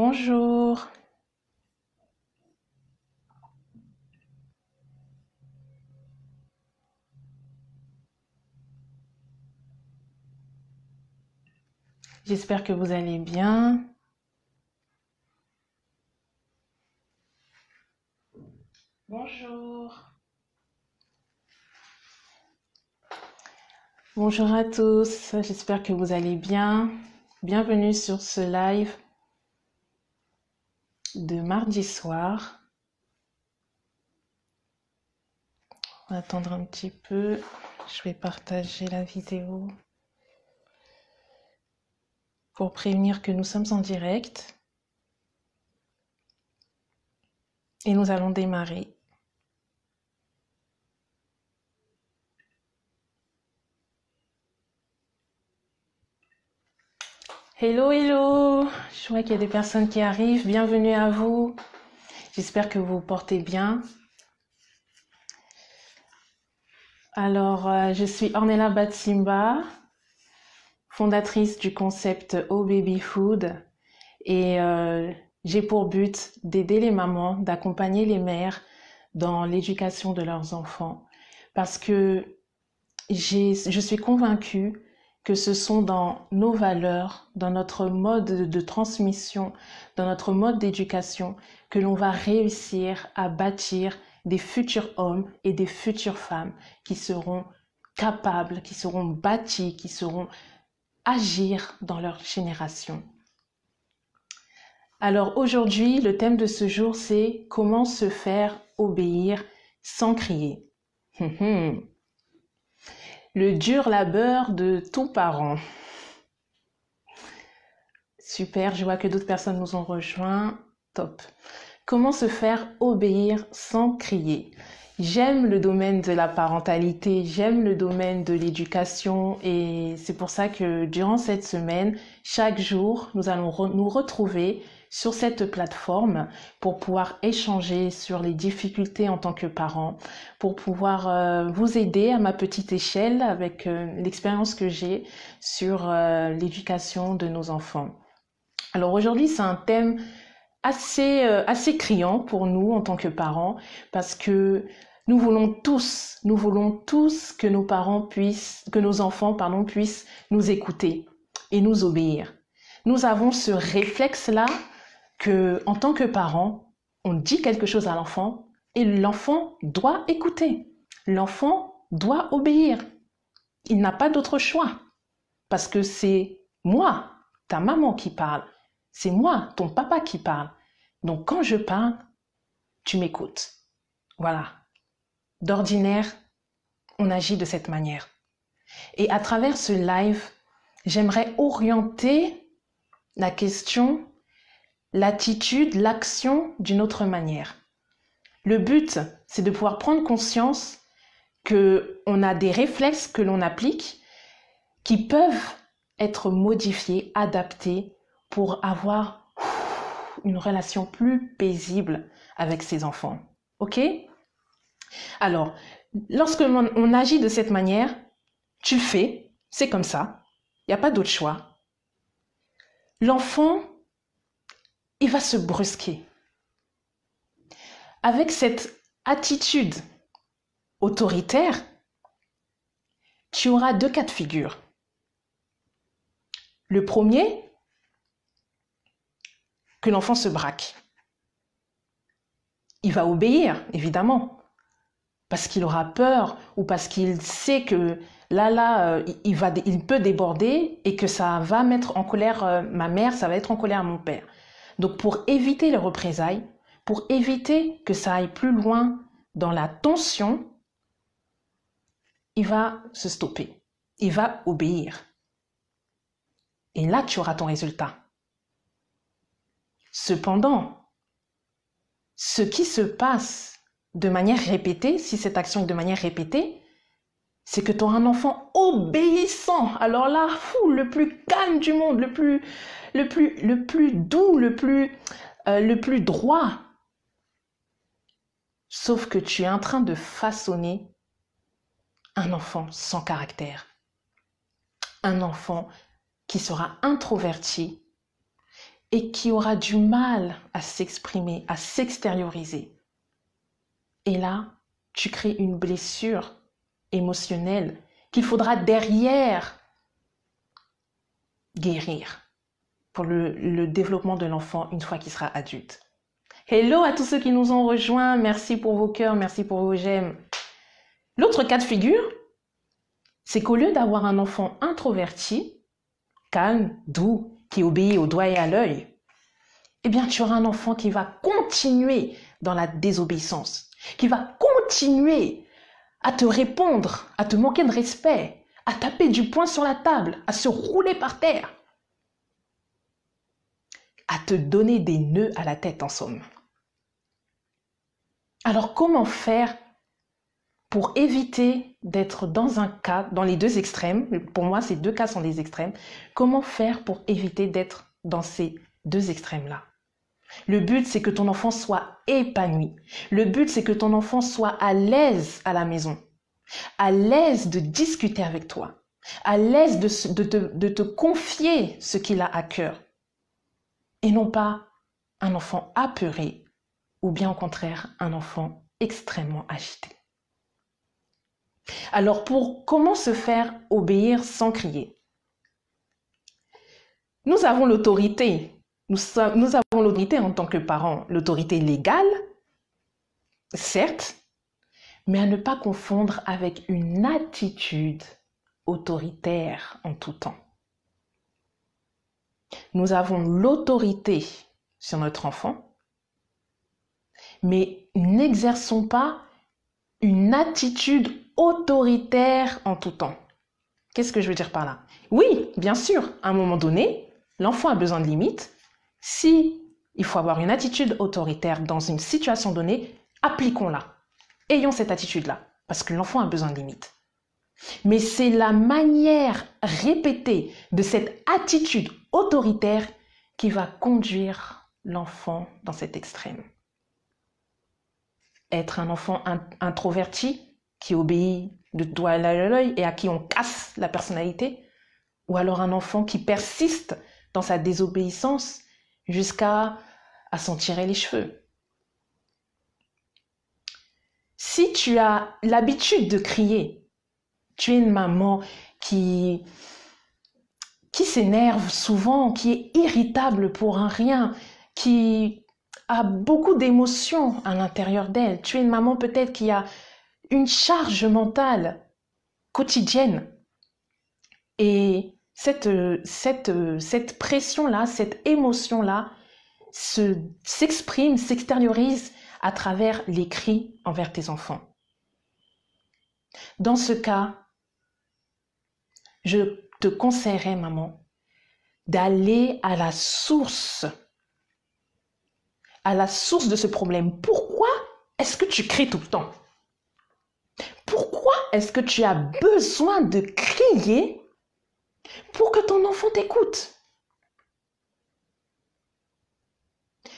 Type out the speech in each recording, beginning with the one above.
Bonjour. J'espère que vous allez bien. Bonjour. Bonjour à tous, j'espère que vous allez bien. Bienvenue sur ce live de mardi soir. On va attendre un petit peu. Je vais partager la vidéo pour prévenir que nous sommes en direct. Et nous allons démarrer. Hello, hello Je vois qu'il y a des personnes qui arrivent. Bienvenue à vous. J'espère que vous vous portez bien. Alors, euh, je suis Ornella Batsimba, fondatrice du concept Oh Baby Food. Et euh, j'ai pour but d'aider les mamans, d'accompagner les mères dans l'éducation de leurs enfants. Parce que je suis convaincue que ce sont dans nos valeurs, dans notre mode de transmission, dans notre mode d'éducation, que l'on va réussir à bâtir des futurs hommes et des futures femmes qui seront capables, qui seront bâtis, qui seront agir dans leur génération. Alors aujourd'hui, le thème de ce jour, c'est comment se faire obéir sans crier. Hum, hum le dur labeur de ton parent. Super, je vois que d'autres personnes nous ont rejoints. Top. Comment se faire obéir sans crier J'aime le domaine de la parentalité, j'aime le domaine de l'éducation et c'est pour ça que durant cette semaine, chaque jour, nous allons nous retrouver sur cette plateforme pour pouvoir échanger sur les difficultés en tant que parent, pour pouvoir euh, vous aider à ma petite échelle avec euh, l'expérience que j'ai sur euh, l'éducation de nos enfants. Alors aujourd'hui, c'est un thème assez, assez criant pour nous en tant que parents parce que nous voulons tous, nous voulons tous que nos parents puissent, que nos enfants, pardon, puissent nous écouter et nous obéir. Nous avons ce réflexe-là que en tant que parent, on dit quelque chose à l'enfant et l'enfant doit écouter. L'enfant doit obéir. Il n'a pas d'autre choix parce que c'est moi, ta maman qui parle, c'est moi, ton papa qui parle. Donc quand je parle, tu m'écoutes. Voilà. D'ordinaire, on agit de cette manière. Et à travers ce live, j'aimerais orienter la question l'attitude, l'action d'une autre manière. Le but, c'est de pouvoir prendre conscience que on a des réflexes que l'on applique qui peuvent être modifiés, adaptés pour avoir une relation plus paisible avec ses enfants. OK Alors, lorsque on agit de cette manière, tu le fais, c'est comme ça. Il n'y a pas d'autre choix. L'enfant il va se brusquer. Avec cette attitude autoritaire, tu auras deux cas de figure. Le premier, que l'enfant se braque. Il va obéir, évidemment, parce qu'il aura peur ou parce qu'il sait que là, là, euh, il, il peut déborder et que ça va mettre en colère euh, ma mère, ça va être en colère mon père. Donc pour éviter les représailles, pour éviter que ça aille plus loin dans la tension, il va se stopper, il va obéir. Et là, tu auras ton résultat. Cependant, ce qui se passe de manière répétée, si cette action est de manière répétée, c'est que tu auras un enfant obéissant. Alors là, fou, le plus calme du monde, le plus le plus, doux, le plus, euh, le plus droit. Sauf que tu es en train de façonner un enfant sans caractère, un enfant qui sera introverti et qui aura du mal à s'exprimer, à s'extérioriser. Et là, tu crées une blessure émotionnelle qu'il faudra derrière guérir le, développement de l'enfant une fois qu'il sera adulte. Hello à tous ceux qui nous ont rejoints, merci pour vos cœurs, merci pour vos j'aime. L'autre cas de figure, c'est qu'au lieu d'avoir un enfant introverti, calme, doux, qui obéit au doigt et à l'œil, eh bien tu auras un enfant qui va continuer dans la désobéissance, qui va continuer à te répondre, à te manquer de respect, à taper du poing sur la table, à se rouler par terre à te donner des nœuds à la tête en somme. Alors comment faire pour éviter d'être dans un cas, dans les deux extrêmes, pour moi ces deux cas sont des extrêmes, comment faire pour éviter d'être dans ces deux extrêmes-là Le but c'est que ton enfant soit épanoui. Le but c'est que ton enfant soit à l'aise à la maison, à l'aise de discuter avec toi, à l'aise de, te confier ce qu'il a à cœur, et non pas un enfant apeuré ou bien au contraire un enfant extrêmement agité. Alors pour comment se faire obéir sans crier Nous avons l'autorité, nous, nous avons l'autorité en tant que parents, l'autorité légale, certes, mais à ne pas confondre avec une attitude autoritaire en tout temps. Nous avons l'autorité sur notre enfant, mais n'exerçons pas une attitude autoritaire en tout temps. Qu'est-ce que je veux dire par là Oui, bien sûr, à un moment donné, l'enfant a besoin de limites. Si il faut avoir une attitude autoritaire dans une situation donnée, appliquons-la. Ayons cette attitude-là, parce que l'enfant a besoin de limites. Mais c'est la manière répétée de cette attitude autoritaire qui va conduire l'enfant dans cet extrême. Être un enfant introverti qui obéit de doigt à l'œil et à qui on casse la personnalité, ou alors un enfant qui persiste dans sa désobéissance jusqu'à à s'en tirer les cheveux. Si tu as l'habitude de crier tu es une maman qui, qui s'énerve souvent, qui est irritable pour un rien, qui a beaucoup d'émotions à l'intérieur d'elle. Tu es une maman peut-être qui a une charge mentale quotidienne. Et cette, cette, cette pression-là, cette émotion-là se, s'exprime, s'extériorise à travers les cris envers tes enfants. Dans ce cas, je te conseillerais, maman, d'aller à la source, à la source de ce problème. Pourquoi est-ce que tu cries tout le temps Pourquoi est-ce que tu as besoin de crier pour que ton enfant t'écoute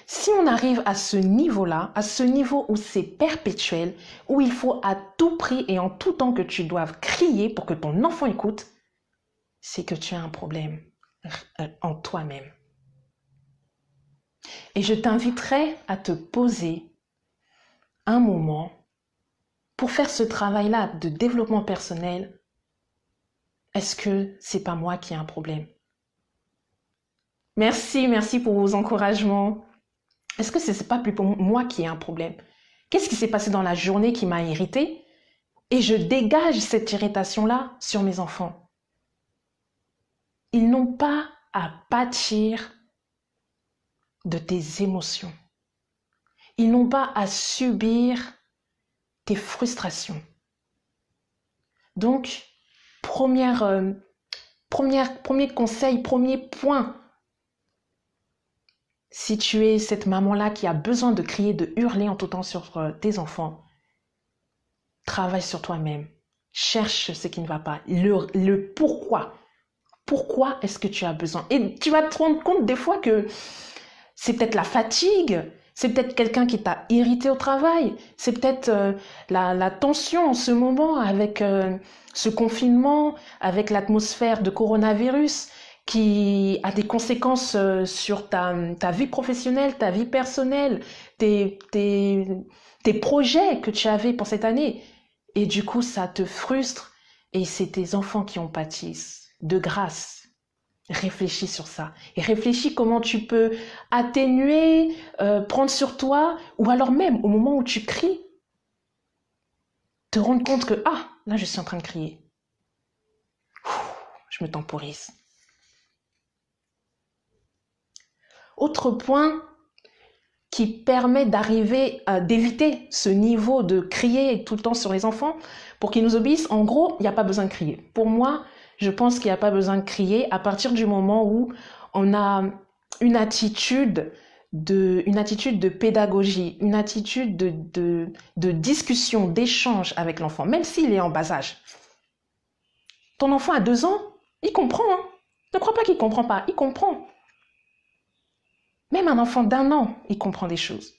Si on arrive à ce niveau-là, à ce niveau où c'est perpétuel, où il faut à tout prix et en tout temps que tu doives crier pour que ton enfant écoute, c'est que tu as un problème euh, en toi-même. Et je t'inviterai à te poser un moment pour faire ce travail-là de développement personnel. Est-ce que c'est pas moi qui ai un problème Merci, merci pour vos encouragements. Est-ce que c'est pas plus pour moi qui ai un problème Qu'est-ce qui s'est passé dans la journée qui m'a irritée Et je dégage cette irritation-là sur mes enfants. Ils n'ont pas à pâtir de tes émotions. Ils n'ont pas à subir tes frustrations. Donc, euh, première, premier conseil, premier point, si tu es cette maman-là qui a besoin de crier, de hurler en tout temps sur euh, tes enfants, travaille sur toi-même. Cherche ce qui ne va pas, le pourquoi. Pourquoi est-ce que tu as besoin Et tu vas te rendre compte des fois que c'est peut-être la fatigue, c'est peut-être quelqu'un qui t'a irrité au travail, c'est peut-être euh, la, tension en ce moment avec euh, ce confinement, avec l'atmosphère de coronavirus qui a des conséquences euh, sur ta, vie professionnelle, ta vie personnelle, tes projets que tu avais pour cette année. Et du coup, ça te frustre et c'est tes enfants qui en pâtissent de grâce. Réfléchis sur ça et réfléchis comment tu peux atténuer, euh, prendre sur toi, ou alors même au moment où tu cries, te rendre compte que ah là je suis en train de crier, je me temporise. Autre point qui permet d'arriver à d'éviter ce niveau de crier tout le temps sur les enfants pour qu'ils nous obéissent. En gros, il n'y a pas besoin de crier. Pour moi, je pense qu'il n'y a pas besoin de crier à partir du moment où on a une attitude de, une attitude de pédagogie, une attitude de, discussion, d'échange avec l'enfant, même s'il est en bas âge. Ton enfant a deux ans, il comprend. Hein. Ne crois pas qu'il ne comprend pas, il comprend. Même un enfant d'un an, il comprend des choses.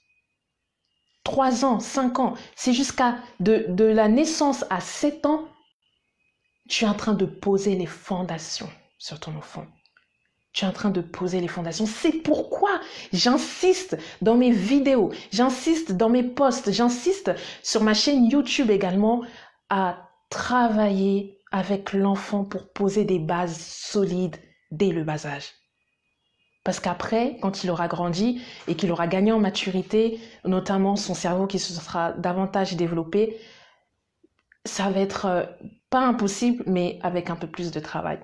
Trois ans, cinq ans, c'est jusqu'à de, de la naissance à sept ans, tu es en train de poser les fondations sur ton enfant. Tu es en train de poser les fondations. C'est pourquoi j'insiste dans mes vidéos, j'insiste dans mes posts, j'insiste sur ma chaîne YouTube également à travailler avec l'enfant pour poser des bases solides dès le bas âge. Parce qu'après, quand il aura grandi et qu'il aura gagné en maturité, notamment son cerveau qui se sera davantage développé, ça va être euh, pas impossible, mais avec un peu plus de travail.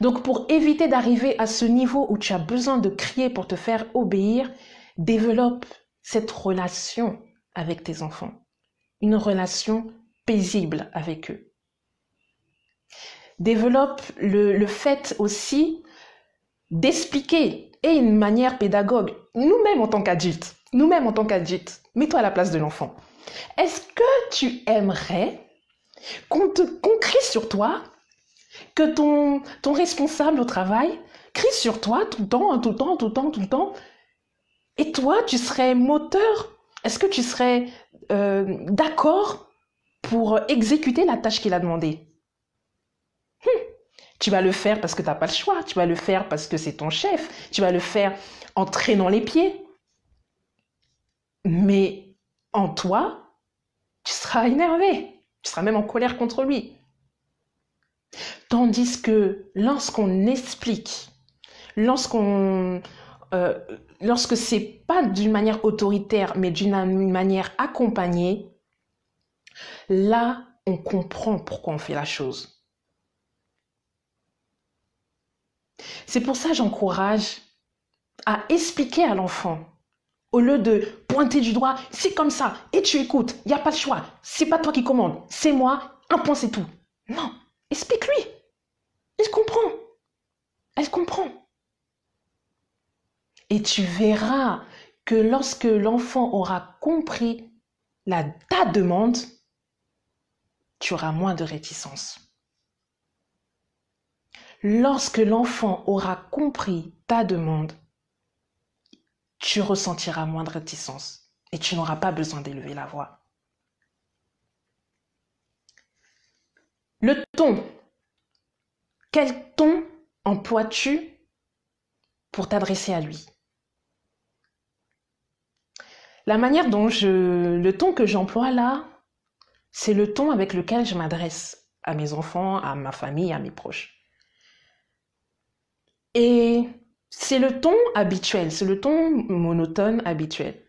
Donc pour éviter d'arriver à ce niveau où tu as besoin de crier pour te faire obéir, développe cette relation avec tes enfants, une relation paisible avec eux. Développe le, le fait aussi d'expliquer et une manière pédagogue, nous-mêmes en tant qu'adultes, nous-mêmes en tant qu'adultes, mets-toi à la place de l'enfant. Est-ce que tu aimerais qu'on crie sur toi, que ton, responsable au travail crie sur toi tout le temps, tout le temps, tout le temps, tout le temps, et toi, tu serais moteur Est-ce que tu serais euh, d'accord pour exécuter la tâche qu'il a demandée hum! Tu vas le faire parce que tu n'as pas le choix, tu vas le faire parce que c'est ton chef, tu vas le faire en traînant les pieds. Mais en toi, tu seras énervé, tu seras même en colère contre lui. Tandis que lorsqu'on explique, lorsqu'on euh, lorsque c'est pas d'une manière autoritaire, mais d'une manière accompagnée, là, on comprend pourquoi on fait la chose. C'est pour ça j'encourage à expliquer à l'enfant, au lieu de pointer du doigt, c'est comme ça, et tu écoutes, il n'y a pas de choix, c'est pas toi qui commande, c'est moi, un point c'est tout. Non, explique-lui. Il comprend. Elle comprend. Et tu verras que lorsque l'enfant aura compris la, ta demande, tu auras moins de réticence. Lorsque l'enfant aura compris ta demande, tu ressentiras moins de réticence et tu n'auras pas besoin d'élever la voix. Le ton. Quel ton emploies-tu pour t'adresser à lui La manière dont je... Le ton que j'emploie là, c'est le ton avec lequel je m'adresse à mes enfants, à ma famille, à mes proches. Et c'est le ton habituel, c'est le ton monotone habituel.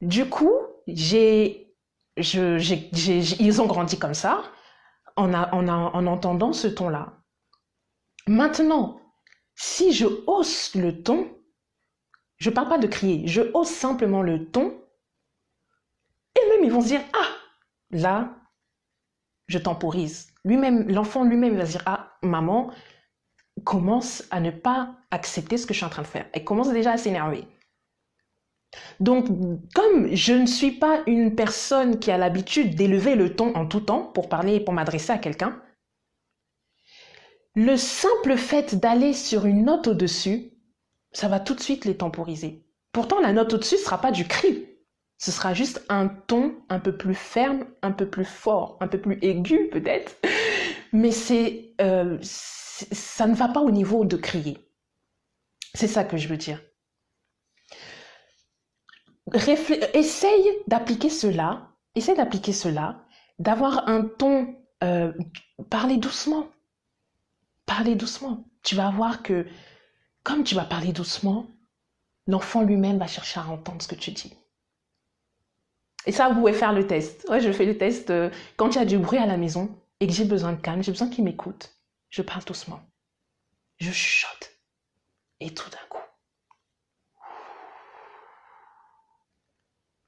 Du coup, j'ai, ils ont grandi comme ça, en, en, entendant ce ton-là. Maintenant, si je hausse le ton, je ne parle pas de crier, je hausse simplement le ton, et même ils vont se dire, ah, là, je temporise. Lui-même, l'enfant lui-même va se dire, ah, maman, commence à ne pas accepter ce que je suis en train de faire. Elle commence déjà à s'énerver. Donc, comme je ne suis pas une personne qui a l'habitude d'élever le ton en tout temps pour parler et pour m'adresser à quelqu'un, le simple fait d'aller sur une note au-dessus, ça va tout de suite les temporiser. Pourtant, la note au-dessus ne sera pas du cri. Ce sera juste un ton un peu plus ferme, un peu plus fort, un peu plus aigu peut-être. Mais c'est euh, ça ne va pas au niveau de crier. C'est ça que je veux dire. essaye d'appliquer cela, essaye d'appliquer cela, d'avoir un ton, parlez euh, parler doucement, parler doucement. Tu vas voir que comme tu vas parler doucement, l'enfant lui-même va chercher à entendre ce que tu dis. Et ça, vous pouvez faire le test. Ouais, je fais le test euh, quand il y a du bruit à la maison et que j'ai besoin de calme, j'ai besoin qu'il m'écoute. Je parle doucement. Je chuchote. Et tout d'un coup,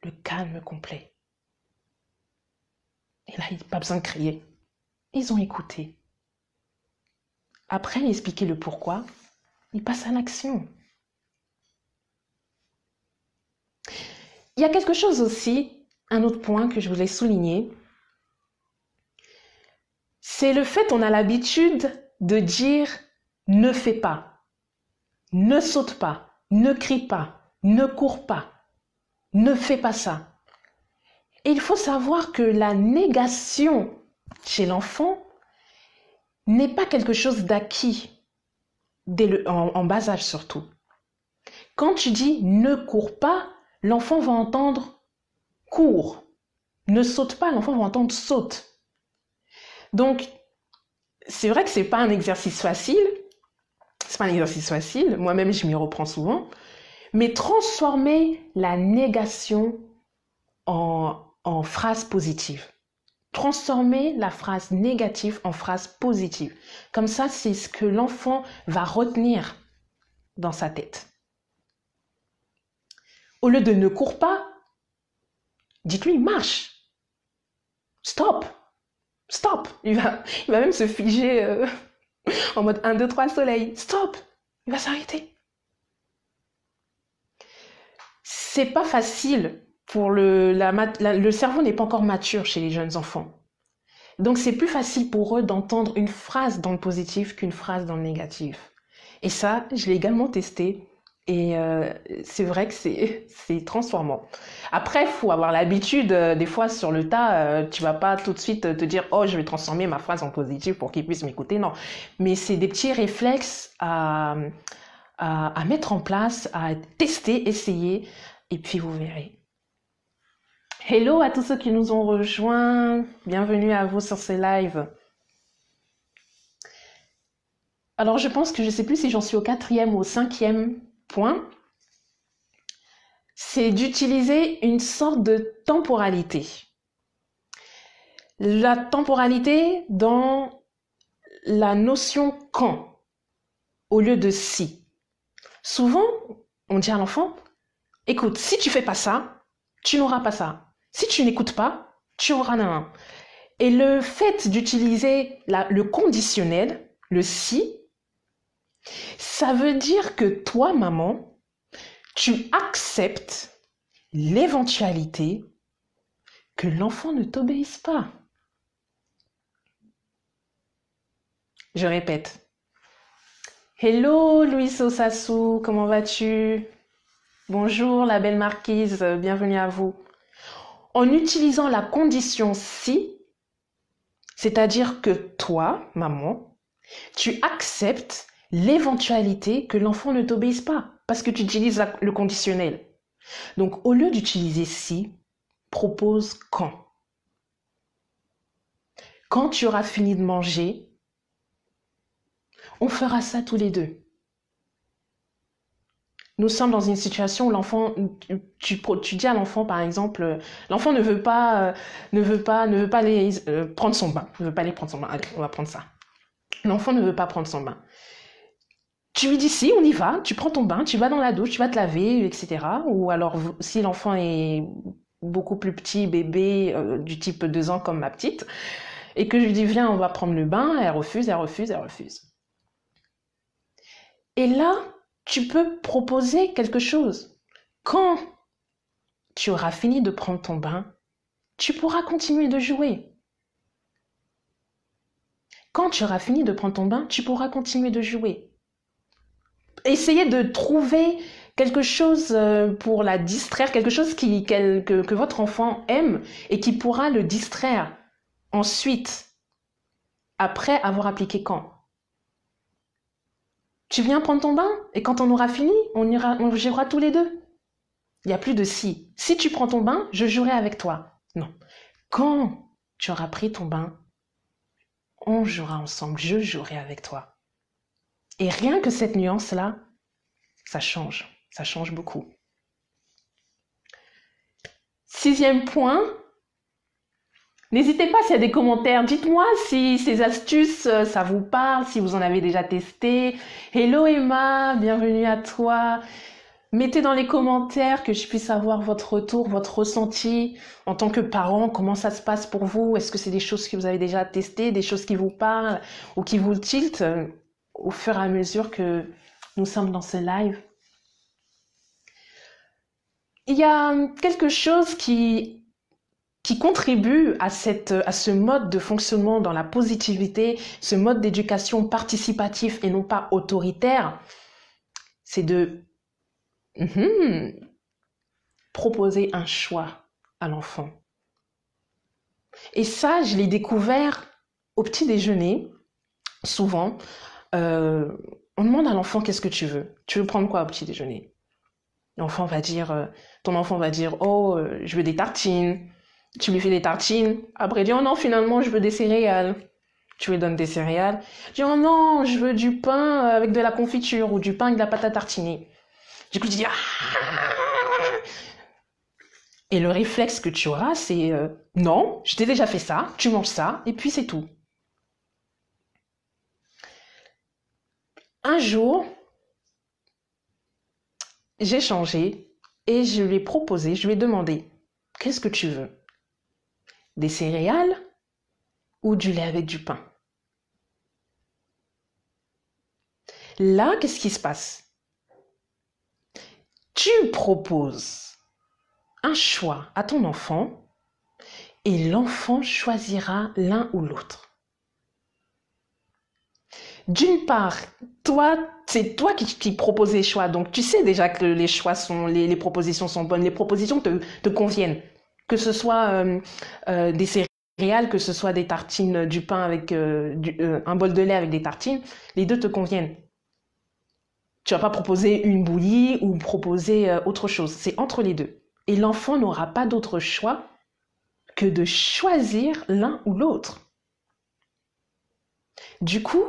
le calme complet. Et là, il n'y a pas besoin de crier. Ils ont écouté. Après expliquer le pourquoi, ils passent à l'action. Il y a quelque chose aussi, un autre point que je voulais souligner, c'est le fait on a l'habitude de dire ne fais pas, ne saute pas, ne crie pas, ne cours pas, ne fais pas ça. Et il faut savoir que la négation chez l'enfant n'est pas quelque chose d'acquis, dès le, en, en bas âge surtout. Quand tu dis ne cours pas, l'enfant va entendre cours. Ne saute pas, l'enfant va entendre saute. Donc, c'est vrai que c'est pas un exercice facile. C'est pas un exercice facile. Moi-même, je m'y reprends souvent. Mais transformer la négation en, en phrase positive. Transformer la phrase négative en phrase positive. Comme ça, c'est ce que l'enfant va retenir dans sa tête. Au lieu de ne cours pas, dites-lui marche. Stop. Stop il va, il va même se figer euh, en mode 1, 2, 3 soleil. Stop Il va s'arrêter. C'est pas facile pour le, le cerveau n'est pas encore mature chez les jeunes enfants. Donc c'est plus facile pour eux d'entendre une phrase dans le positif qu'une phrase dans le négatif. Et ça, je l'ai également testé et euh, c'est vrai que c'est transformant. Après, il faut avoir l'habitude, euh, des fois sur le tas, tu euh, tu vas pas tout de suite te dire « Oh, je vais transformer ma phrase en positive pour qu'ils puissent m'écouter. » Non, mais c'est des petits réflexes à, mettre en place, à tester, essayer, et puis vous verrez. Hello à tous ceux qui nous ont rejoints. Bienvenue à vous sur ce live. Alors, je pense que je ne sais plus si j'en suis au quatrième ou au cinquième point, c'est d'utiliser une sorte de temporalité. La temporalité dans la notion quand au lieu de si. Souvent, on dit à l'enfant, écoute, si tu fais pas ça, tu n'auras pas ça. Si tu n'écoutes pas, tu auras rien. Et le fait d'utiliser le conditionnel, le si, ça veut dire que toi, maman, tu acceptes l'éventualité que l'enfant ne t'obéisse pas. Je répète. Hello Louis sosasso comment vas-tu Bonjour la belle marquise, bienvenue à vous. En utilisant la condition si, c'est-à-dire que toi, maman, tu acceptes l'éventualité que l'enfant ne t'obéisse pas, parce que tu utilises le conditionnel. Donc au lieu d'utiliser si, propose quand. Quand tu auras fini de manger, on fera ça tous les deux. Nous sommes dans une situation où l'enfant, tu, dis à l'enfant par exemple, l'enfant ne veut pas, euh, ne veut pas, ne veut pas aller euh, prendre son bain, ne veut pas aller prendre son bain. Allez, on va prendre ça. L'enfant ne veut pas prendre son bain tu lui dis si, on y va, tu prends ton bain, tu vas dans la douche, tu vas te laver, etc. Ou alors, si l'enfant est beaucoup plus petit, bébé, euh, du type 2 ans comme ma petite, et que je lui dis viens, on va prendre le bain, elle refuse, elle refuse, elle refuse. Et là, tu peux proposer quelque chose. Quand tu auras fini de prendre ton bain, tu pourras continuer de jouer. Quand tu auras fini de prendre ton bain, tu pourras continuer de jouer. Essayez de trouver quelque chose euh, pour la distraire, quelque chose que, votre enfant aime et qui pourra le distraire ensuite, après avoir appliqué quand tu viens prendre ton bain et quand on aura fini, on ira, on jouera tous les deux. Il n'y a plus de si. Si tu prends ton bain, je jouerai avec toi. Non. Quand tu auras pris ton bain, on jouera ensemble, je jouerai avec toi. Et rien que cette nuance-là, ça change, ça change beaucoup. Sixième point, N'hésitez pas s'il y a des commentaires. Dites-moi si ces astuces, euh, ça vous parle, si vous en avez déjà testé. Hello Emma, bienvenue à toi. Mettez dans les commentaires que je puisse avoir votre retour, votre ressenti en tant que parent. Comment ça se passe pour vous Est-ce que c'est des choses que vous avez déjà testées, des choses qui vous parlent ou qui vous tiltent au fur et à mesure que nous sommes dans ce live. Il y a quelque chose qui, qui contribue à, cette, à ce mode de fonctionnement dans la positivité, ce mode d'éducation participatif et non pas autoritaire, c'est de hum, proposer un choix à l'enfant. Et ça, je l'ai découvert au petit déjeuner, souvent, euh, on demande à l'enfant qu'est-ce que tu veux Tu veux prendre quoi au petit déjeuner L'enfant va dire, euh, ton enfant va dire, oh, euh, je veux des tartines. Tu lui fais des tartines. Après, il dit, oh non, finalement, je veux des céréales. Tu lui donnes des céréales. Il dit, oh non, je veux du pain avec de la confiture ou du pain avec de la pâte à tartiner. Du coup, tu dis, ah Et le réflexe que tu auras, c'est, non, je t'ai déjà fait ça, tu manges ça, et puis c'est tout. un jour, j'ai changé et je lui ai proposé, je lui ai demandé, qu'est-ce que tu veux Des céréales ou du lait avec du pain Là, qu'est-ce qui se passe Tu proposes un choix à ton enfant et l'enfant choisira l'un ou l'autre d'une part, toi, c'est toi qui, proposes les choix. Donc, tu sais déjà que les choix sont, les, propositions sont bonnes. Les propositions te, conviennent. Que ce soit euh, euh, des céréales, que ce soit des tartines, euh, du pain avec un bol de lait avec des tartines, les deux te conviennent. Tu vas pas proposer une bouillie ou proposer autre chose. C'est entre les deux. Et l'enfant n'aura pas d'autre choix que de choisir l'un ou l'autre. Du coup,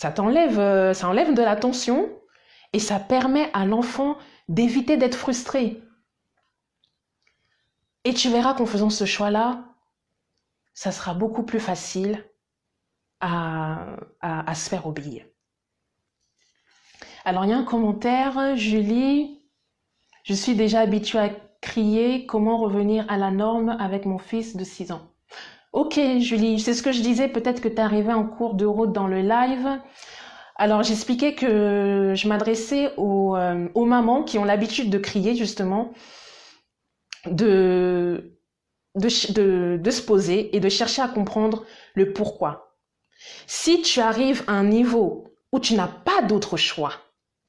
ça t'enlève, euh, ça enlève de la tension et ça permet à l'enfant d'éviter d'être frustré. Et tu verras qu'en faisant ce choix-là, ça sera beaucoup plus facile à, à, se faire oublier. Alors il y a un commentaire, Julie, je suis déjà habituée à crier, comment revenir à la norme avec mon fils de 6 ans Ok Julie, c'est ce que je disais, peut-être que tu arrivais en cours de route dans le live. Alors j'expliquais que je m'adressais aux, euh, aux, mamans qui ont l'habitude de crier justement, de, de, de se poser et de chercher à comprendre le pourquoi. Si tu arrives à un niveau où tu n'as pas d'autre choix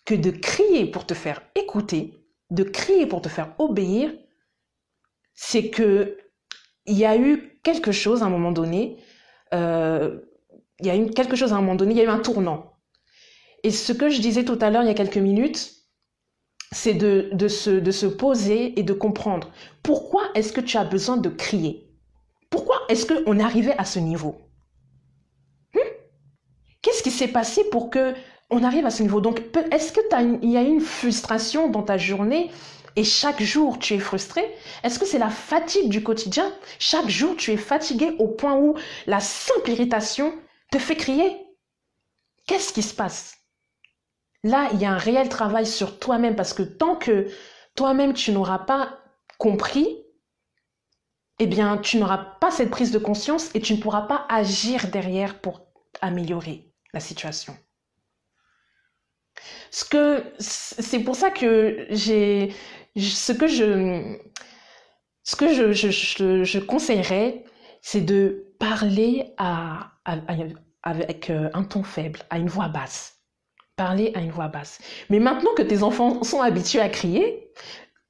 que de crier pour te faire écouter, de crier pour te faire obéir, c'est que il y a eu quelque chose à un moment donné, euh, il y a eu quelque chose à un moment donné, il y a eu un tournant. Et ce que je disais tout à l'heure il y a quelques minutes, c'est de, se, poser et de comprendre pourquoi est-ce que tu as besoin de crier Pourquoi est-ce qu'on est arrivé à ce niveau hmm Qu'est-ce qui s'est passé pour que on arrive à ce niveau Donc, est-ce que y a une frustration dans ta journée et chaque jour tu es frustré Est-ce que c'est la fatigue du quotidien Chaque jour tu es fatigué au point où la simple irritation te fait crier Qu'est-ce qui se passe Là, il y a un réel travail sur toi-même parce que tant que toi-même tu n'auras pas compris, eh bien, tu n'auras pas cette prise de conscience et tu ne pourras pas agir derrière pour améliorer la situation. Ce que c'est pour ça que j'ai ce que je ce que je, je, conseillerais, c'est de parler avec euh, un ton faible, à une voix basse. Parler à une voix basse. Mais maintenant que tes enfants sont habitués à crier,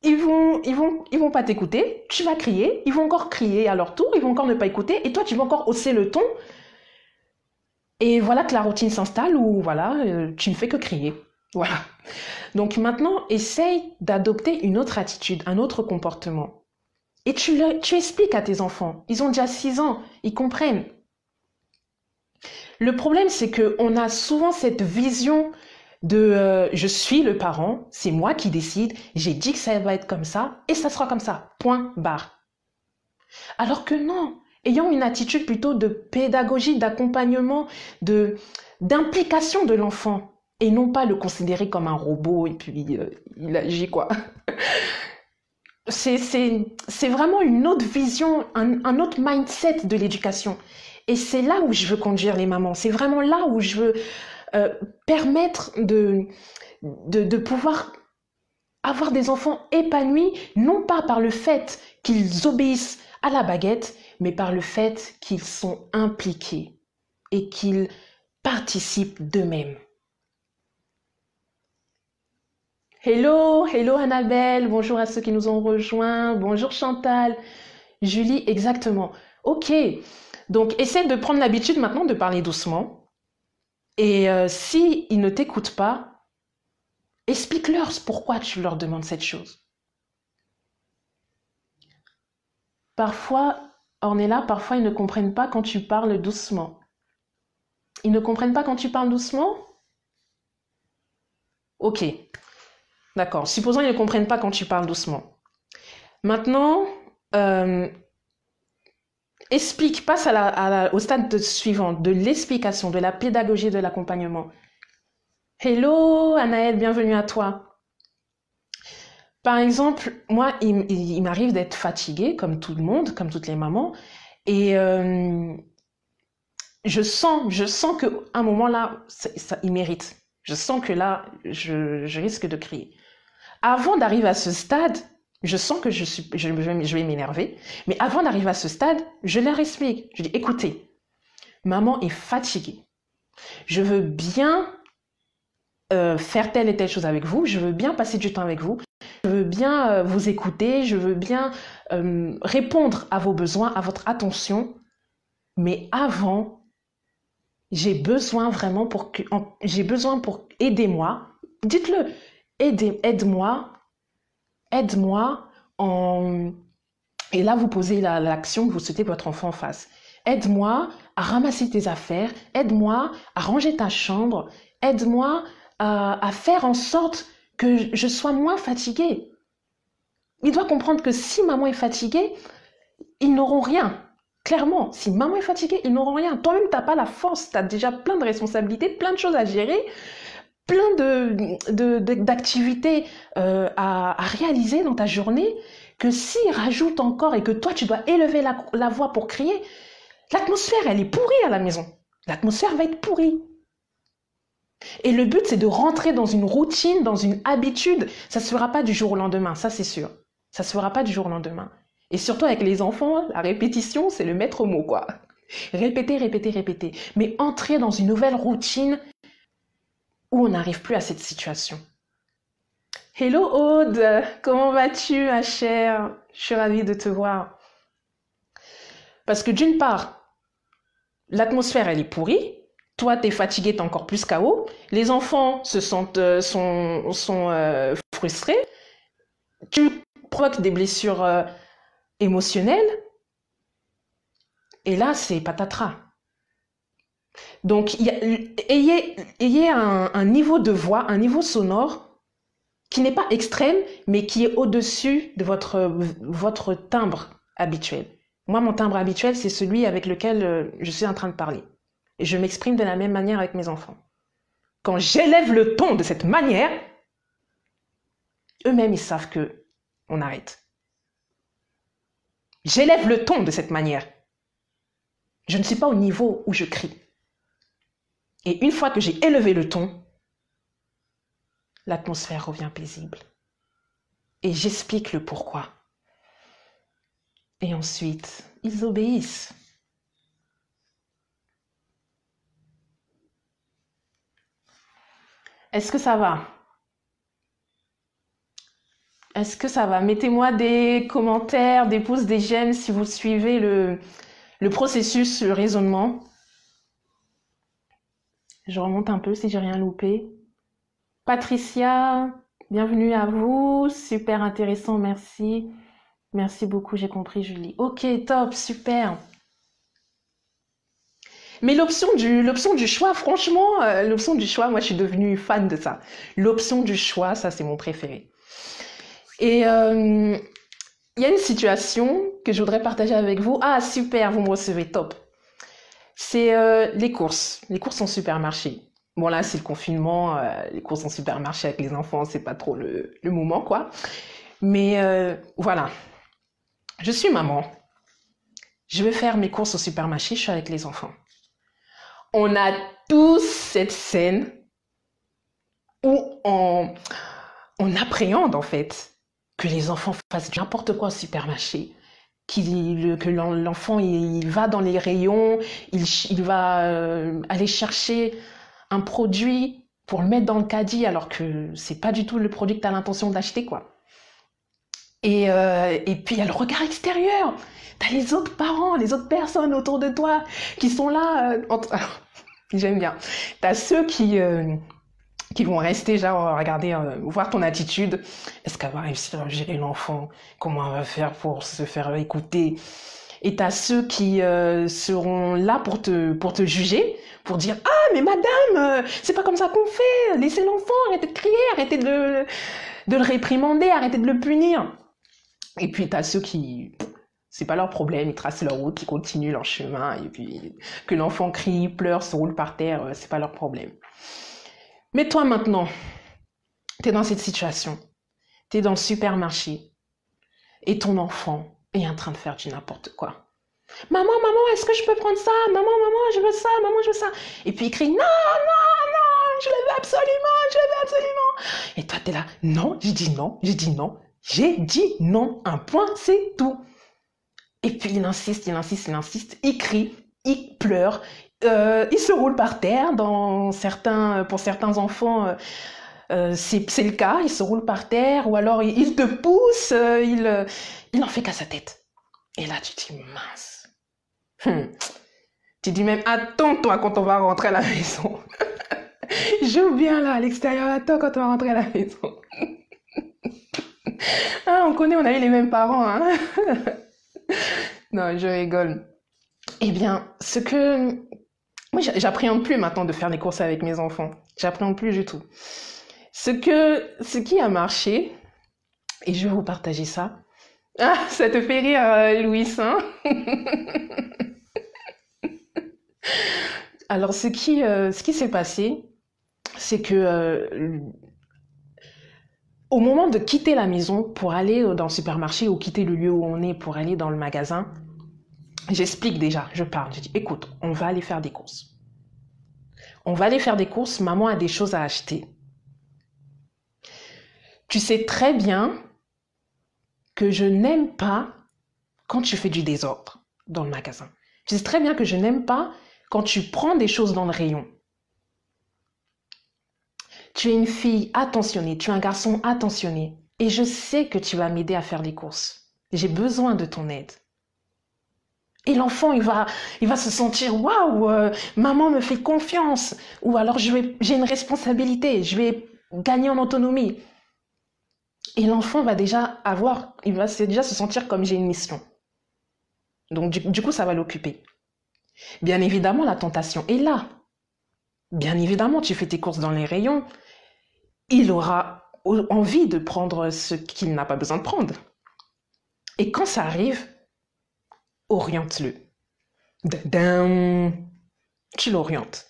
ils vont, ils vont, ils vont pas t'écouter. Tu vas crier, ils vont encore crier à leur tour, ils vont encore ne pas écouter, et toi tu vas encore hausser le ton et voilà que la routine s'installe ou voilà, euh, tu ne fais que crier. Voilà. Donc maintenant, essaye d'adopter une autre attitude, un autre comportement. Et tu, expliques à tes enfants. Ils ont déjà 6 ans, ils comprennent. Le problème, c'est qu'on a souvent cette vision de euh, je suis le parent, c'est moi qui décide, j'ai dit que ça va être comme ça, et ça sera comme ça. Point barre. Alors que non, ayant une attitude plutôt de pédagogie, d'accompagnement, de d'implication de l'enfant et non pas le considérer comme un robot et puis euh, il agit quoi. c'est vraiment une autre vision, un, un autre mindset de l'éducation. Et c'est là où je veux conduire les mamans. C'est vraiment là où je veux euh, permettre de, de, de pouvoir avoir des enfants épanouis, non pas par le fait qu'ils obéissent à la baguette, mais par le fait qu'ils sont impliqués et qu'ils participent d'eux-mêmes. Hello, hello Annabelle, bonjour à ceux qui nous ont rejoints, bonjour Chantal, Julie, exactement. Ok, donc essaie de prendre l'habitude maintenant de parler doucement. Et euh, s'ils ne t'écoutent pas, explique-leur pourquoi tu leur demandes cette chose. Parfois, Ornella, parfois ils ne comprennent pas quand tu parles doucement. Ils ne comprennent pas quand tu parles doucement Ok. D'accord. Supposons qu'ils ne comprennent pas quand tu parles doucement. Maintenant, euh, explique, passe au stade suivant, de l'explication, de la pédagogie de l'accompagnement. Hello, Anaël, bienvenue à toi. Par exemple, moi, il, m'arrive d'être fatiguée, comme tout le monde, comme toutes les mamans, et euh, je sens, je sens que à un moment là, ça, il mérite. Je sens que là, je, risque de crier. Avant d'arriver à ce stade, je sens que je, suis, je, je vais m'énerver, mais avant d'arriver à ce stade, je leur explique. Je dis, écoutez, maman est fatiguée. Je veux bien euh, faire telle et telle chose avec vous, je veux bien passer du temps avec vous, je veux bien euh, vous écouter, je veux bien euh, répondre à vos besoins, à votre attention, mais avant, j'ai besoin vraiment pour que... J'ai besoin pour... Aidez-moi, dites-le, aider aide-moi, aide-moi en... Et là, vous posez la, l'action que vous souhaitez que votre enfant face. Aide-moi à ramasser tes affaires, aide-moi à ranger ta chambre, aide-moi à, faire en sorte que je, sois moins fatiguée. Il doit comprendre que si maman est fatiguée, ils n'auront rien. Clairement, si maman est fatiguée, ils n'auront rien. Toi-même, tu t'as pas la force, tu as déjà plein de responsabilités, plein de choses à gérer, plein d'activités de, de, euh, à, réaliser dans ta journée, que s'ils rajoute encore et que toi, tu dois élever la voix pour crier, l'atmosphère, elle est pourrie à la maison. L'atmosphère va être pourrie. Et le but, c'est de rentrer dans une routine, dans une habitude. Ça ne se fera pas du jour au lendemain, ça c'est sûr. Ça ne se fera pas du jour au lendemain. Et surtout avec les enfants, la répétition, c'est le maître mot, quoi. Répéter, répéter, répéter. Mais entrer dans une nouvelle routine où on n'arrive plus à cette situation. Hello Aude, comment vas-tu ma chère Je suis ravie de te voir. Parce que d'une part, l'atmosphère, elle est pourrie, toi tu es fatigué, es encore plus KO. Les enfants se sentent euh, sont, euh, frustrés. Tu provoques des blessures euh, émotionnelles. Et là, c'est patatras. Donc, ayez, ayez un, un, niveau de voix, un niveau sonore qui n'est pas extrême, mais qui est au-dessus de votre, votre timbre habituel. Moi, mon timbre habituel, c'est celui avec lequel je suis en train de parler. Et je m'exprime de la même manière avec mes enfants. Quand j'élève le ton de cette manière, eux-mêmes, ils savent que on arrête. J'élève le ton de cette manière. Je ne suis pas au niveau où je crie. Et une fois que j'ai élevé le ton, l'atmosphère revient paisible. Et j'explique le pourquoi. Et ensuite, ils obéissent. Est-ce que ça va Est-ce que ça va Mettez-moi des commentaires, des pouces, des j'aime si vous suivez le, le processus, le raisonnement. Je remonte un peu si j'ai rien loupé. Patricia, bienvenue à vous. Super intéressant, merci. Merci beaucoup, j'ai compris Julie. Ok, top, super. Mais l'option du, l'option du choix, franchement, euh, l'option du choix, moi, je suis devenue fan de ça. L'option du choix, ça, c'est mon préféré. Et euh, il y a une situation que je voudrais partager avec vous. Ah, super, vous me recevez, top. C'est euh, les courses, les courses en supermarché. Bon, là, c'est le confinement, les courses en supermarché avec les enfants, c'est pas trop le, le moment, quoi. Mais voilà, je suis maman. Je vais faire mes courses au supermarché, je suis avec les enfants on a tous cette scène où on, appréhende en fait que les enfants fassent n'importe quoi au supermarché, que l'enfant il va dans les rayons, il, va euh, aller chercher un produit pour le mettre dans le caddie alors que c'est pas du tout le produit que tu as l'intention d'acheter quoi. Et, euh, et puis il y a le regard extérieur. T'as les autres parents, les autres personnes autour de toi qui sont là. Euh, J'aime bien. T'as ceux qui euh, qui vont rester genre regarder, voir ton attitude. Est-ce qu'elle va réussir à gérer l'enfant Comment elle va faire pour se faire écouter Et t'as ceux qui seront là pour te pour te juger, pour dire ah mais madame, c'est pas comme ça qu'on fait. Laissez l'enfant, arrêtez de crier, arrêtez de de le réprimander, arrêtez de le punir. Et puis, tu as ceux qui, c'est pas leur problème, ils tracent leur route, ils continuent leur chemin, et puis que l'enfant crie, pleure, se roule par terre, euh, c'est pas leur problème. Mais toi maintenant, tu es dans cette situation, tu es dans le supermarché, et ton enfant est en train de faire du n'importe quoi. Maman, maman, est-ce que je peux prendre ça Maman, maman, je veux ça, maman, je veux ça. Et puis il crie, non, non, non, je le veux absolument, je le veux absolument. Et toi, tu es là, non, j'ai dit non, j'ai dit non, j'ai dit non, un point, c'est tout. Et puis il insiste, il insiste, il insiste, il crie, il pleure, euh, il se roule par terre. Dans certains, pour certains enfants, euh, euh, c'est le cas, il se roule par terre, ou alors il, te pousse, il, il en fait qu'à sa tête. Et là, tu dis mince. Hmm. Tu dis même attends-toi quand on va rentrer à la maison. Joue bien là à l'extérieur, attends quand on va rentrer à la maison. ah, on connaît, on avait les mêmes parents. Hein. non, je rigole. Eh bien, ce que... Moi, j'appréhende plus maintenant de faire des courses avec mes enfants. J'appréhende plus du tout. Ce, que... ce qui a marché, et je vais vous partager ça. Ah, ça te fait rire, euh, Louis, hein. Alors, ce qui, euh, qui s'est passé, c'est que euh, au moment de quitter la maison pour aller dans le supermarché ou quitter le lieu où on est pour aller dans le magasin, j'explique déjà, je parle, je dis, écoute, on va aller faire des courses. On va aller faire des courses, maman a des choses à acheter. Tu sais très bien que je n'aime pas quand tu fais du désordre dans le magasin. Tu sais très bien que je n'aime pas quand tu prends des choses dans le rayon. Tu es une fille attentionnée, tu es un garçon attentionné. Et je sais que tu vas m'aider à faire les courses. J'ai besoin de ton aide. Et l'enfant, il va, il va se sentir waouh, euh, maman me fait confiance. Ou alors j'ai une responsabilité, je vais gagner en autonomie. Et l'enfant va déjà avoir, il va déjà se sentir comme j'ai une mission. Donc du coup, ça va l'occuper. Bien évidemment, la tentation est là bien évidemment, tu fais tes courses dans les rayons, il aura envie de prendre ce qu'il n'a pas besoin de prendre. Et quand ça arrive, oriente-le. Tu l'orientes.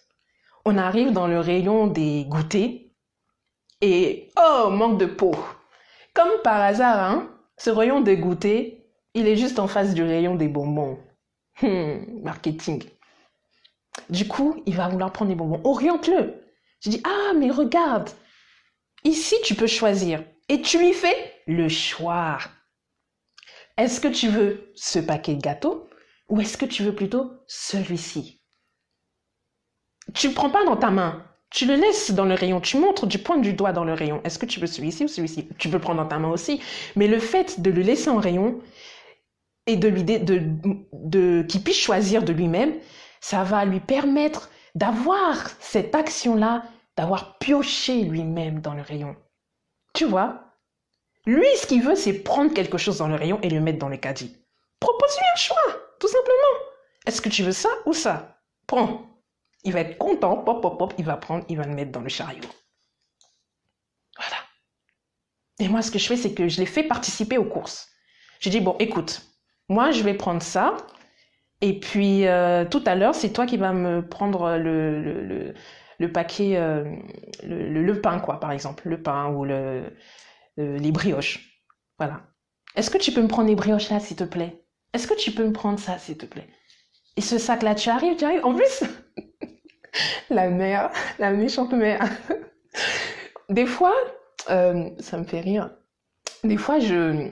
On arrive dans le rayon des goûters et oh, manque de peau. Comme par hasard, hein, ce rayon des goûters, il est juste en face du rayon des bonbons. Hmm, marketing. Du coup, il va vouloir prendre des bonbons. Oriente-le. Je dis, ah, mais regarde, ici, tu peux choisir. Et tu lui fais le choix. Est-ce que tu veux ce paquet de gâteaux ou est-ce que tu veux plutôt celui-ci Tu ne prends pas dans ta main. Tu le laisses dans le rayon, tu montres du point du doigt dans le rayon. Est-ce que tu veux celui-ci ou celui-ci Tu peux prendre dans ta main aussi. Mais le fait de le laisser en rayon et de lui, de, de qu'il puisse choisir de lui-même, ça va lui permettre d'avoir cette action-là, d'avoir pioché lui-même dans le rayon. Tu vois Lui, ce qu'il veut, c'est prendre quelque chose dans le rayon et le mettre dans le caddie. Propose-lui un choix, tout simplement. Est-ce que tu veux ça ou ça Prends. Il va être content, pop, pop, pop, il va prendre, il va le mettre dans le chariot. Voilà. Et moi, ce que je fais, c'est que je l'ai fait participer aux courses. Je dit bon, écoute, moi, je vais prendre ça, et puis euh, tout à l'heure, c'est toi qui vas me prendre euh, le, le, paquet, euh, le, pain, quoi, par exemple, le pain ou le, les brioches. Voilà. Est-ce que tu peux me prendre les brioches là, s'il te plaît Est-ce que tu peux me prendre ça, s'il te plaît Et ce sac là, tu arrives, tu arrives. En plus, la mère, la méchante mère. Des fois, ça me fait rire. Des fois, je,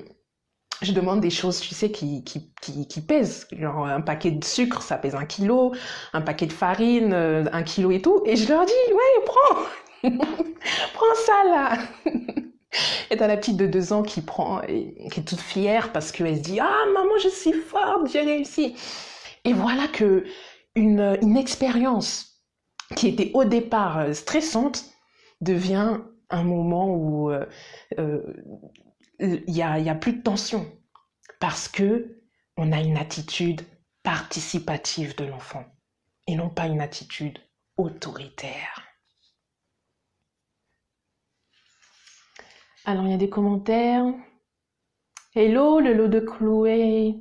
je demande des choses, tu sais, qui, qui, qui, pèsent. Genre un paquet de sucre, ça pèse un kilo, un paquet de farine, euh, un kilo et tout. Et je leur dis, ouais, prends, prends ça là. et t'as la petite de deux ans qui prend, qui est toute fière parce qu'elle se dit, ah maman, je suis forte, j'ai réussi. Et voilà que une, expérience qui était au départ euh, stressante devient un moment où euh, il n'y a, y a plus de tension parce que on a une attitude participative de l'enfant et non pas une attitude autoritaire. Alors, il y a des commentaires. Hello, le lot de Chloé.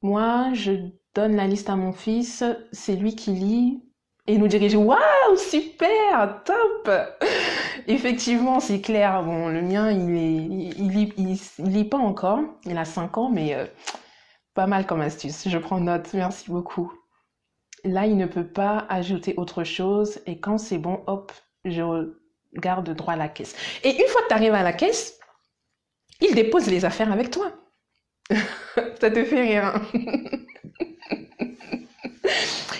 Moi, je donne la liste à mon fils. C'est lui qui lit et nous dirige, « Waouh, super, top. Effectivement, c'est clair. Bon, le mien, il est, il, lit pas encore. Il a 5 ans, mais euh, pas mal comme astuce. Je prends note. Merci beaucoup. Là, il ne peut pas ajouter autre chose. Et quand c'est bon, hop, je garde droit la caisse. Et une fois que tu arrives à la caisse, il dépose les affaires avec toi. Ça te fait rien. Hein?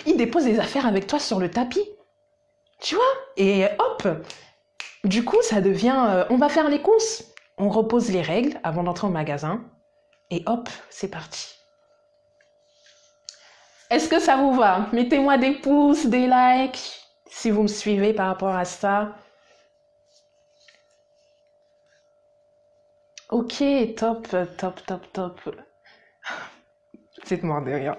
il dépose les affaires avec toi sur le tapis. Tu vois Et hop Du coup, ça devient euh, on va faire les courses. On repose les règles avant d'entrer au magasin. Et hop, c'est parti. Est-ce que ça vous va Mettez-moi des pouces, des likes, si vous me suivez par rapport à ça. Ok, top, top, top, top. de moi de rien.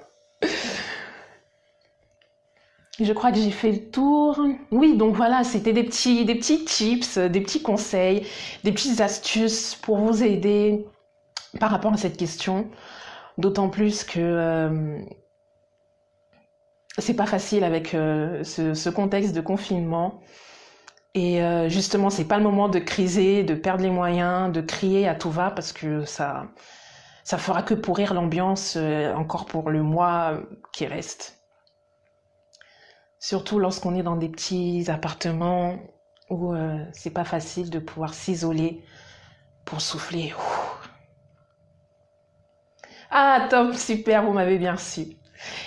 Je crois que j'ai fait le tour. Oui, donc voilà, c'était des petits, des petits tips, des petits conseils, des petites astuces pour vous aider par rapport à cette question. D'autant plus que euh, c'est pas facile avec euh, ce, contexte de confinement. Et euh, justement, c'est pas le moment de criser, de perdre les moyens, de crier à tout va parce que ça, ça fera que pourrir l'ambiance encore pour le mois qui reste. Surtout lorsqu'on est dans des petits appartements où ce euh, c'est pas facile de pouvoir s'isoler pour souffler. Ah, top, super, vous m'avez bien su.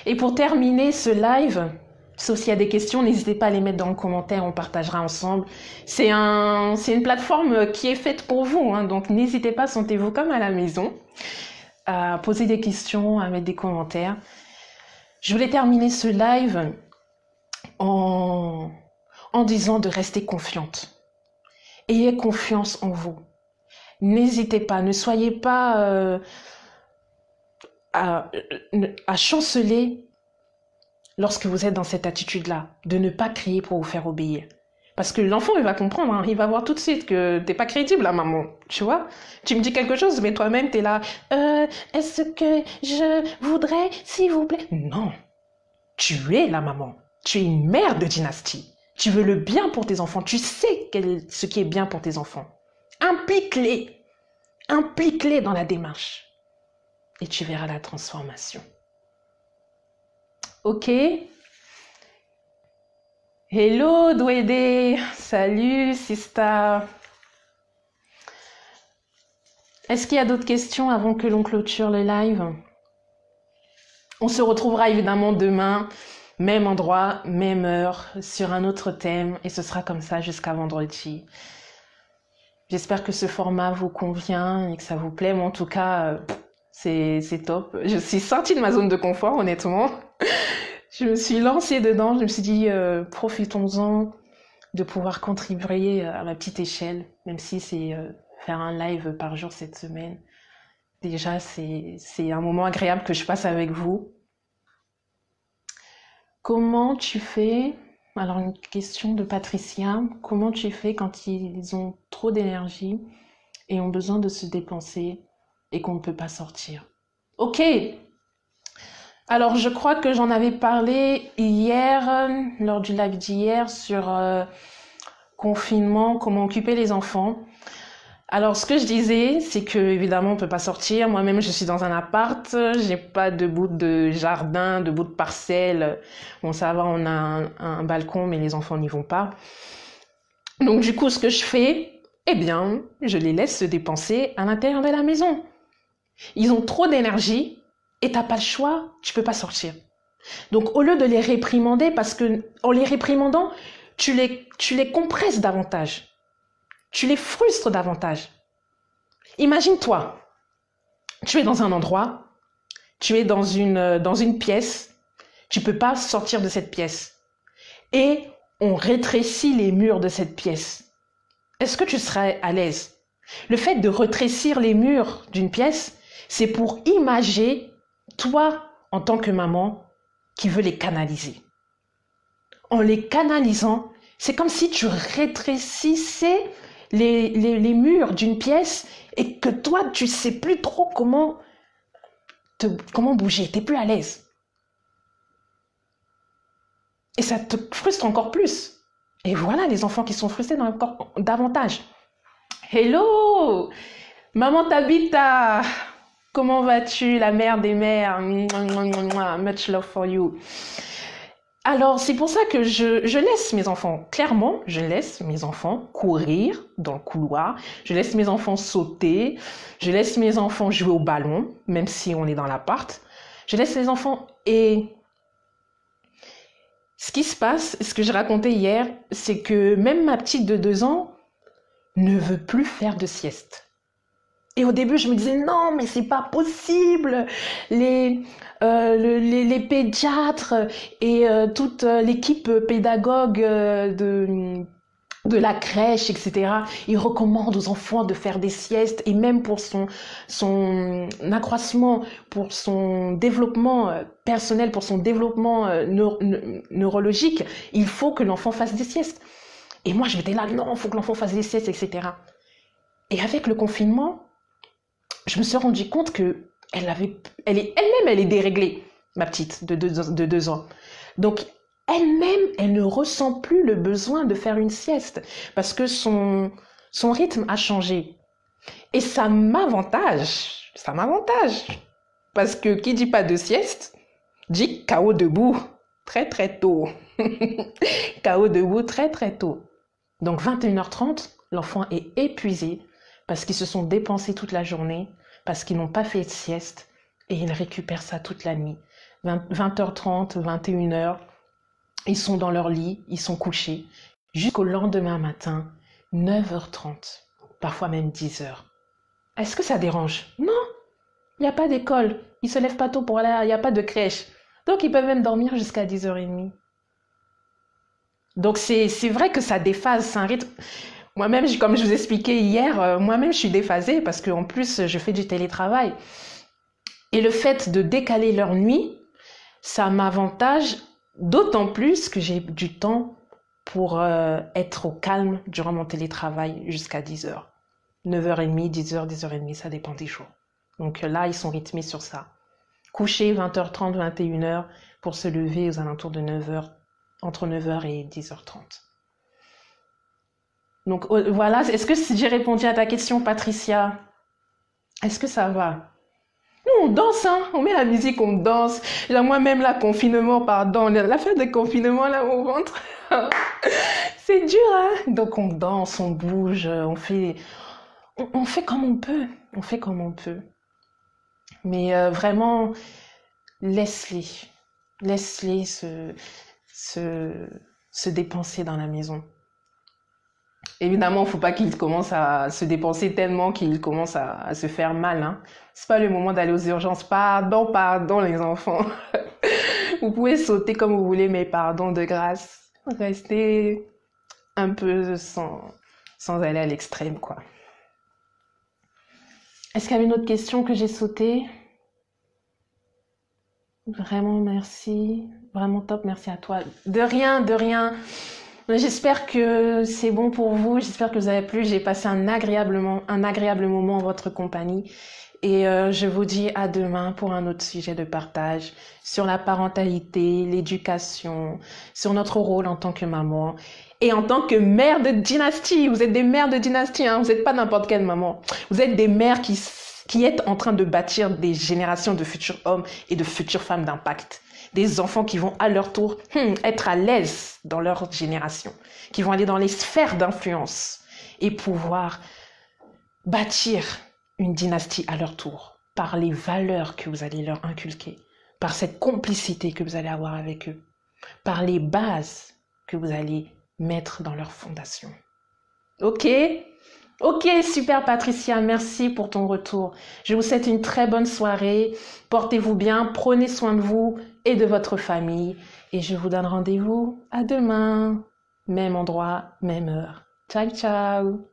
Et pour terminer ce live, sauf s'il y a des questions, n'hésitez pas à les mettre dans le commentaire, on partagera ensemble. C'est un, c'est une plateforme qui est faite pour vous, hein, donc n'hésitez pas, sentez-vous comme à la maison, à poser des questions, à mettre des commentaires. Je voulais terminer ce live en, disant de rester confiante. Ayez confiance en vous. N'hésitez pas, ne soyez pas euh, euh, à, chanceler lorsque vous êtes dans cette attitude-là, de ne pas crier pour vous faire obéir. Parce que l'enfant, il va comprendre, hein. il va voir tout de suite que t'es pas crédible, la hein, maman, tu vois. Tu me dis quelque chose, mais toi-même, tu es là, euh, est-ce que je voudrais, s'il vous plaît Non, tu es la maman. Tu es une mère de dynastie. Tu veux le bien pour tes enfants. Tu sais ce qui est bien pour tes enfants. Implique-les. Implique-les dans la démarche. Et tu verras la transformation. Ok Hello Douédé. Salut Sista. Est-ce qu'il y a d'autres questions avant que l'on clôture le live On se retrouvera évidemment demain. Même endroit, même heure, sur un autre thème, et ce sera comme ça jusqu'à vendredi. J'espère que ce format vous convient et que ça vous plaît. Mais en tout cas, euh, c'est top. Je suis sortie de ma zone de confort, honnêtement. je me suis lancée dedans. Je me suis dit, euh, profitons-en de pouvoir contribuer euh, à ma petite échelle, même si c'est faire un live par jour cette semaine. Déjà, c'est un moment agréable que je passe avec vous. Comment tu fais Alors une question de Patricia. Comment tu fais quand ils ont trop d'énergie et ont besoin de se dépenser et qu'on ne peut pas sortir Ok. Alors je crois que j'en avais parlé hier lors du live d'hier sur euh, confinement, comment occuper les enfants. Alors, ce que je disais, c'est que évidemment, on peut pas sortir. Moi-même, je suis dans un appart. J'ai pas de bout de jardin, de bout de parcelle. Bon, ça va, on a un, balcon, mais les enfants n'y vont pas. Donc, du coup, ce que je fais, eh bien, je les laisse se dépenser à l'intérieur de la maison. Ils ont trop d'énergie et t'as pas le choix. Tu peux pas sortir. Donc, au lieu de les réprimander, parce que en les réprimandant, tu les, tu les compresses davantage tu les frustres davantage. Imagine-toi, tu es dans un endroit, tu es dans une, euh, dans une pièce, tu ne peux pas sortir de cette pièce. Et on rétrécit les murs de cette pièce. Est-ce que tu serais à l'aise Le fait de rétrécir les murs d'une pièce, c'est pour imager toi en tant que maman qui veut les canaliser. En les canalisant, c'est comme si tu rétrécissais les, murs d'une pièce et que toi, tu sais plus trop comment, te, comment bouger, t'es plus à l'aise. Et ça te frustre encore plus. Et voilà les enfants qui sont frustrés davantage. Hello Maman Tabita Comment vas-tu, la mère des mères Much love for you. Alors, c'est pour ça que je, laisse mes enfants, clairement, je laisse mes enfants courir dans le couloir, je laisse mes enfants sauter, je laisse mes enfants jouer au ballon, même si on est dans l'appart. Je laisse les enfants et ce qui se passe, ce que j'ai racontais hier, c'est que même ma petite de deux ans ne veut plus faire de sieste. Et au début, je me disais non, mais c'est pas possible. Les, euh, les, pédiatres et euh, toute euh, l'équipe pédagogue de de la crèche, etc. ils recommandent aux enfants de faire des siestes et même pour son, son accroissement, pour son développement personnel, pour son développement neurologique, il faut que l'enfant fasse des siestes. Et moi, je me disais « non, il faut que l'enfant fasse des siestes, etc. Et avec le confinement, je me suis rendu compte que elle avait, elle elle-même, elle est déréglée, ma petite de deux, de deux ans. Donc elle-même, elle ne ressent plus le besoin de faire une sieste parce que son, son rythme a changé. Et ça m'avantage, ça m'avantage. Parce que qui dit pas de sieste, dit chaos debout très très tôt. chaos debout très très tôt. Donc 21h30, l'enfant est épuisé, parce qu'ils se sont dépensés toute la journée, parce qu'ils n'ont pas fait de sieste, et ils récupèrent ça toute la nuit. 20, h 30 21h, ils sont dans leur lit, ils sont couchés, jusqu'au lendemain matin, 9h30, parfois même 10h. Est-ce que ça dérange Non Il n'y a pas d'école, ils se lèvent pas tôt pour aller, il n'y a pas de crèche. Donc ils peuvent même dormir jusqu'à 10h30. Donc c'est vrai que ça déphase, c'est un rythme. Moi-même, comme je vous expliquais hier, euh, moi-même, je suis déphasée parce qu'en plus, je fais du télétravail. Et le fait de décaler leur nuit, ça m'avantage d'autant plus que j'ai du temps pour euh, être au calme durant mon télétravail jusqu'à 10h. 9h30, 10h, 10h30, ça dépend des jours. Donc euh, là, ils sont rythmés sur ça. Coucher 20h30, 21h pour se lever aux alentours de 9h, entre 9h et 10h30. Donc euh, voilà, est-ce que j'ai répondu à ta question, Patricia, est-ce que ça va Nous, on danse, hein on met la musique, on danse. moi-même, la confinement, pardon, fin de confinement, là, au ventre, c'est dur, hein Donc on danse, on bouge, on fait, on, fait comme on peut, on fait comme on peut. Mais euh, vraiment, laisse-les, laisse-les se dépenser dans la maison. Évidemment, il ne faut pas qu'il commence à se dépenser tellement qu'il commence à, se faire mal. Hein. C'est pas le moment d'aller aux urgences. Pardon, pardon les enfants. vous pouvez sauter comme vous voulez, mais pardon de grâce. Restez un peu sans, sans aller à l'extrême, quoi. Est-ce qu'il y a une autre question que j'ai sautée Vraiment merci. Vraiment top. Merci à toi. De rien, de rien. J'espère que c'est bon pour vous. J'espère que vous avez plu. J'ai passé un, agréablement, un agréable moment en votre compagnie. Et euh, je vous dis à demain pour un autre sujet de partage sur la parentalité, l'éducation, sur notre rôle en tant que maman et en tant que mère de dynastie. Vous êtes des mères de dynastie, hein. vous n'êtes pas n'importe quelle maman. Vous êtes des mères qui, qui êtes en train de bâtir des générations de futurs hommes et de futures femmes d'impact des enfants qui vont à leur tour hmm, être à l'aise dans leur génération, qui vont aller dans les sphères d'influence et pouvoir bâtir une dynastie à leur tour par les valeurs que vous allez leur inculquer, par cette complicité que vous allez avoir avec eux, par les bases que vous allez mettre dans leur fondation. OK Ok, super Patricia, merci pour ton retour. Je vous souhaite une très bonne soirée. Portez-vous bien, prenez soin de vous et de votre famille. Et je vous donne rendez-vous à demain. Même endroit, même heure. Ciao, ciao